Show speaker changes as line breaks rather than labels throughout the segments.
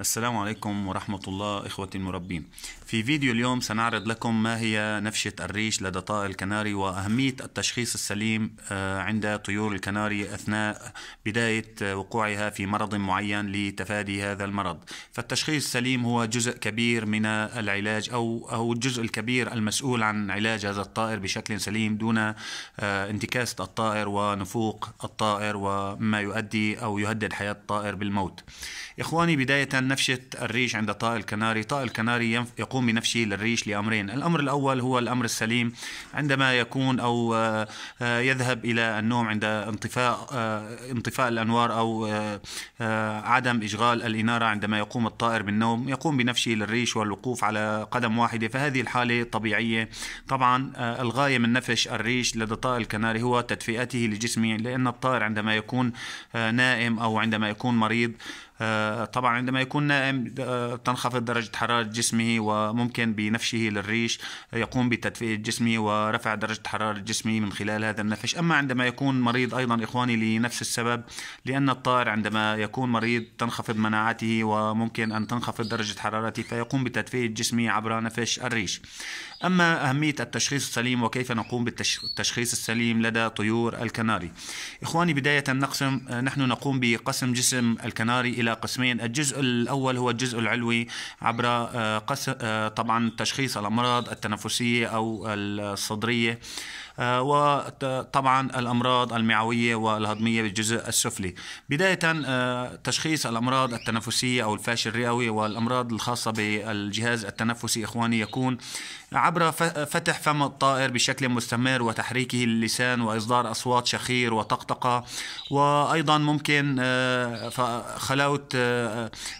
السلام عليكم ورحمة الله إخوتي المربين في فيديو اليوم سنعرض لكم ما هي نفشة الريش لدى طائر الكناري وأهمية التشخيص السليم آه، عند طيور الكناري أثناء بداية آه، وقوعها في مرض معين لتفادي هذا المرض فالتشخيص السليم هو جزء كبير من العلاج أو, أو الجزء الكبير المسؤول عن علاج هذا الطائر بشكل سليم دون آه، انتكاسة الطائر ونفوق الطائر وما يؤدي أو يهدد حياة الطائر بالموت إخواني بداية الآن نفشة الريش عند طائر الكناري طائر الكناري يقوم بنفشة للريش لأمرين الأمر الأول هو الأمر السليم عندما يكون أو آه، آه، يذهب إلى النوم عند انطفاء آه، انطفاء الأنوار أو عدم إشغال الإنارة عندما يقوم الطائر بالنوم يقوم بنفشه للريش والوقوف على قدم واحدة فهذه الحالة طبيعية طبعا الغاية من نفش الريش لدى طائر الكناري هو تدفئته لجسمه لأن الطائر عندما يكون نائم أو عندما يكون مريض آه، طبعا عندما يكون نائم آه، تنخفض درجة حرارة جسمه وممكن بنفشه للريش آه، يقوم بتدفئة جسمه ورفع درجة حرارة جسمه من خلال هذا النفش أما عندما يكون مريض أيضا إخواني لنفس السبب لأن الطائر عندما يكون مريض تنخفض مناعته وممكن أن تنخفض درجة حرارته فيقوم بتدفئة جسمه عبر نفش الريش أما أهمية التشخيص السليم وكيف نقوم بالتشخيص السليم لدى طيور الكناري إخواني بداية نقسم نحن نقوم بقسم جسم الكناري إلى الى قسمين الجزء الاول هو الجزء العلوي عبر آه، آه، طبعا تشخيص الامراض التنفسيه او الصدريه آه، وطبعا الأمراض المعوية والهضمية بالجزء السفلي بداية آه، تشخيص الأمراض التنفسية أو الفاشل الرئوي والأمراض الخاصة بالجهاز التنفسي إخواني يكون عبر فتح فم الطائر بشكل مستمر وتحريكه للسان وإصدار أصوات شخير وطقطقة وأيضا ممكن آه، خلاوة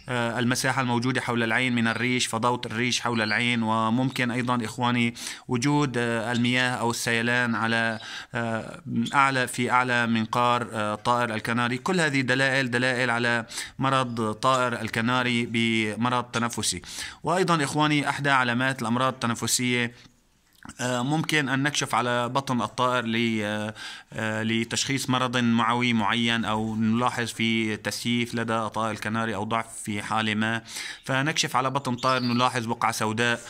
المساحة الموجودة حول العين من الريش فضوت الريش حول العين وممكن أيضا إخواني وجود المياه أو السيلان الآن على آه، أعلى في أعلى منقار آه، طائر الكناري كل هذه دلائل دلائل على مرض طائر الكناري بمرض تنفسي وأيضا إخواني أحدى علامات الأمراض التنفسية آه، ممكن أن نكشف على بطن الطائر آه، آه، لتشخيص مرض معوي معين أو نلاحظ في تسييف لدى الطائر الكناري أو ضعف في حالة ما فنكشف على بطن طائر نلاحظ بقعة سوداء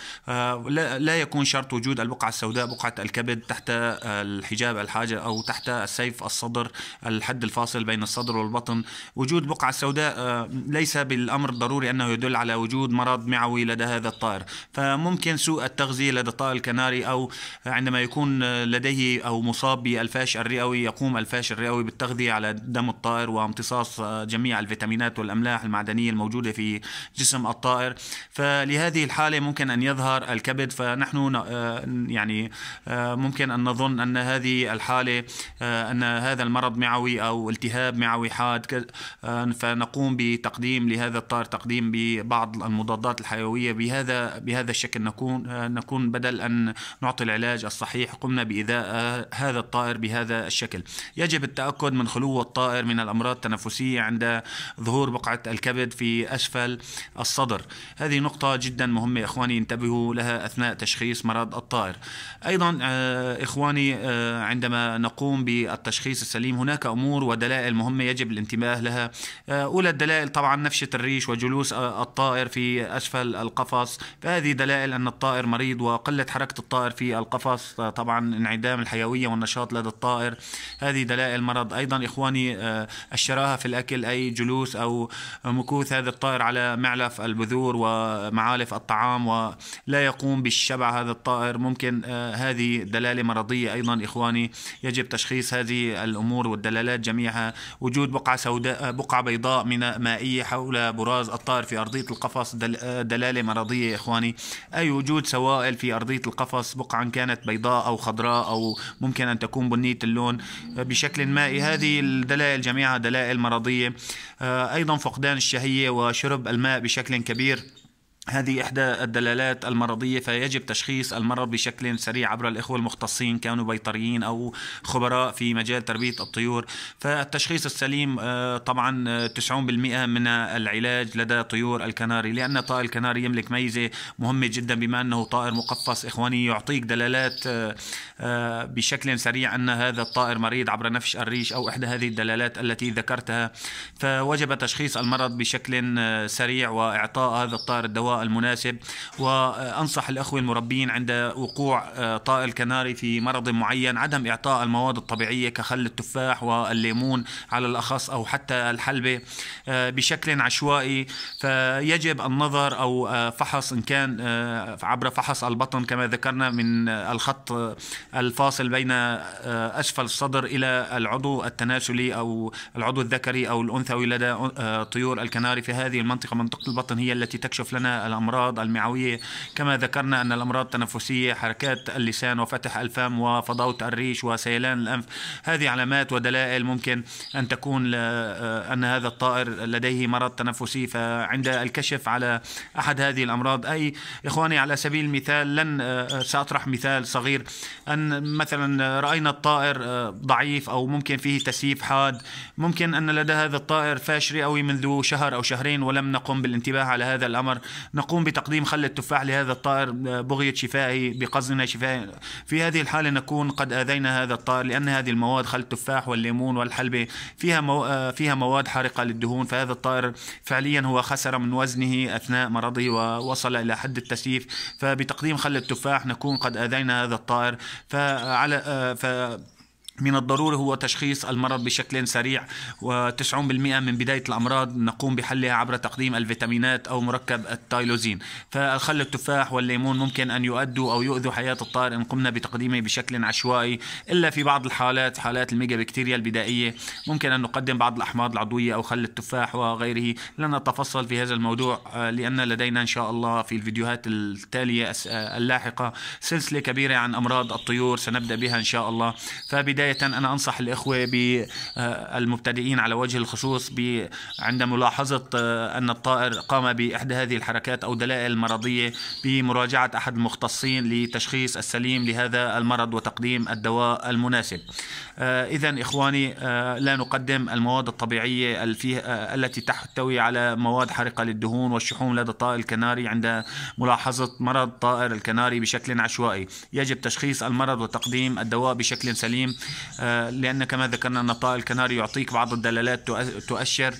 لا يكون شرط وجود البقعة السوداء بقعة الكبد تحت الحجاب الحاجة أو تحت السيف الصدر الحد الفاصل بين الصدر والبطن وجود بقعة سوداء ليس بالأمر الضروري أنه يدل على وجود مرض معوي لدى هذا الطائر فممكن سوء التغذية لدى الطائر الكناري أو عندما يكون لديه أو مصاب بالفاش الرئوي يقوم الفاش الرئوي بالتغذية على دم الطائر وامتصاص جميع الفيتامينات والأملاح المعدنية الموجودة في جسم الطائر فلهذه الحالة ممكن أن يظهر الكبد فنحن آه، يعني آه، ممكن أن نظن أن هذه الحالة آه، أن هذا المرض معوي أو التهاب معوي حاد فنقوم بتقديم لهذا الطائر تقديم ببعض المضادات الحيوية بهذا بهذا الشكل نكون نكون بدل أن نعطي العلاج الصحيح قمنا بإيذاء هذا الطائر بهذا الشكل يجب التأكد من خلو الطائر من الأمراض التنفسية عند ظهور بقعة الكبد في أسفل الصدر هذه نقطة جدا مهمة إخواني انتبهوا لها أثناء تشخيص مرض الطائر أيضا آه، إخواني آه، عندما نقوم بالتشخيص السليم هناك أمور ودلائل مهمة يجب الانتباه لها آه، أولى الدلائل طبعا نفشة الريش وجلوس الطائر في أسفل القفص فهذه دلائل أن الطائر مريض وقلة حركة الطائر الطائر في القفص طبعا انعدام الحيوية والنشاط لدى الطائر هذه دلائل مرض أيضا إخواني آه، الشراهة في الأكل أي جلوس أو مكوث هذا الطائر على معلف البذور ومعالف الطعام ولا يقوم بالشبع هذا الطائر ممكن آه، هذه دلالة مرضية أيضا إخواني يجب تشخيص هذه الأمور والدلالات جميعها وجود بقعة سوداء آه، بقعة بيضاء من مائية حول براز الطائر في أرضية القفص دلالة مرضية إخواني أي وجود سوائل في أرضية القفص الأصبغ كانت بيضاء أو خضراء أو ممكن أن تكون بنية اللون بشكل مائي هذه الدلائل جميعها دلائل مرضية آه، أيضا فقدان الشهية وشرب الماء بشكل كبير هذه إحدى الدلالات المرضية فيجب تشخيص المرض بشكل سريع عبر الإخوة المختصين كانوا بيطريين أو خبراء في مجال تربية الطيور فالتشخيص السليم آه، طبعا 90% آه، من العلاج لدى طيور الكناري لأن طائر الكناري يملك ميزة مهمة جدا بما أنه طائر مقفص إخواني يعطيك دلالات آه، بشكل سريع أن هذا الطائر مريض عبر نفش الريش أو إحدى هذه الدلالات التي ذكرتها فوجب تشخيص المرض بشكل سريع وإعطاء هذا الطائر الدواء المناسب وأنصح الأخوة المربين عند وقوع آه، طاء الكناري في مرض معين عدم إعطاء المواد الطبيعية كخل التفاح والليمون على الأخص أو حتى الحلبة آه، بشكل عشوائي فيجب النظر أو آه، فحص إن كان عبر فحص البطن كما ذكرنا من الخط الفاصل بين أسفل الصدر إلى العضو التناسلي أو العضو الذكري أو الأنثوي لدى طيور الكناري في هذه المنطقة منطقة البطن هي التي تكشف لنا الأمراض المعوية كما ذكرنا أن الأمراض التنفسية حركات اللسان وفتح الفم وفضوت الريش وسيلان الأنف هذه علامات ودلائل ممكن أن تكون آه، أن هذا الطائر لديه مرض تنفسي فعند الكشف على أحد هذه الأمراض أي إخواني على سبيل المثال لن آه، آه، سأطرح مثال صغير أن مثلا رأينا الطائر ضعيف أو ممكن فيه تسييف حاد ممكن أن لدى هذا الطائر فاش رئوي منذ شهر أو شهرين ولم نقم بالانتباه على هذا الأمر نقوم بتقديم خل التفاح لهذا الطائر بغية شفائه بقصدنا شفائه في هذه الحالة نكون قد آذينا هذا الطائر لأن هذه المواد خل التفاح والليمون والحلبة فيها مو... فيها مواد حارقة للدهون فهذا الطائر فعليا هو خسر من وزنه أثناء مرضه ووصل إلى حد التسييف فبتقديم خل التفاح نكون قد آذينا هذا الطائر فعلى ف من الضروري هو تشخيص المرض بشكل سريع و90% من بداية الأمراض نقوم بحلها عبر تقديم الفيتامينات أو مركب التايلوزين فالخل التفاح والليمون ممكن أن يؤدوا أو يؤذوا حياة الطائر إن قمنا بتقديمه بشكل عشوائي إلا في بعض الحالات حالات الميجا بكتيريا البدائية ممكن أن نقدم بعض الأحماض العضوية أو خل التفاح وغيره لن نتفصل في هذا الموضوع آه، لأن لدينا إن شاء الله في الفيديوهات التالية آه، اللاحقة سلسلة كبيرة عن أمراض الطيور سنبدأ بها إن شاء الله فبداية بداية أنا أنصح الإخوة بالمبتدئين آه، على وجه الخصوص عند ملاحظة آه، أن الطائر قام بإحدى هذه الحركات أو دلائل مرضية بمراجعة أحد المختصين لتشخيص السليم لهذا المرض وتقديم الدواء المناسب آه، إذا إخواني لا نقدم المواد الطبيعية التي تحتوي على مواد حرقة للدهون والشحوم لدى الطائر الكناري عند ملاحظة مرض طائر الكناري بشكل عشوائي يجب تشخيص المرض وتقديم الدواء بشكل سليم آه، لأن كما ذكرنا أن الطائر الكناري يعطيك بعض الدلالات تؤشر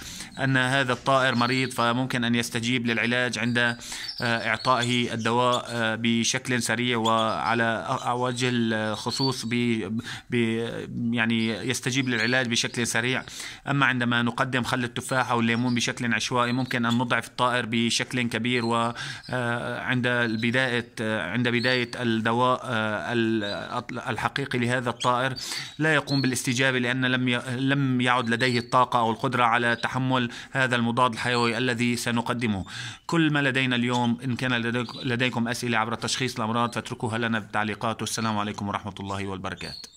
أن هذا الطائر مريض فممكن أن يستجيب للعلاج عند آه، إعطائه الدواء آه، بشكل سريع وعلى وجه الخصوص ب يعني يستجيب للعلاج بشكل سريع أما عندما نقدم خل التفاح أو الليمون بشكل عشوائي ممكن أن نضعف الطائر بشكل كبير وعند بداية عند بداية الدواء الحقيقي لهذا الطائر لا يقوم بالاستجابة لأن لم لم يعد لديه الطاقة أو القدرة على تحمل هذا المضاد الحيوي الذي سنقدمه كل ما لدينا اليوم إن كان لديكم أسئلة عبر تشخيص الأمراض فاتركوها لنا بالتعليقات والسلام عليكم ورحمة الله وبركاته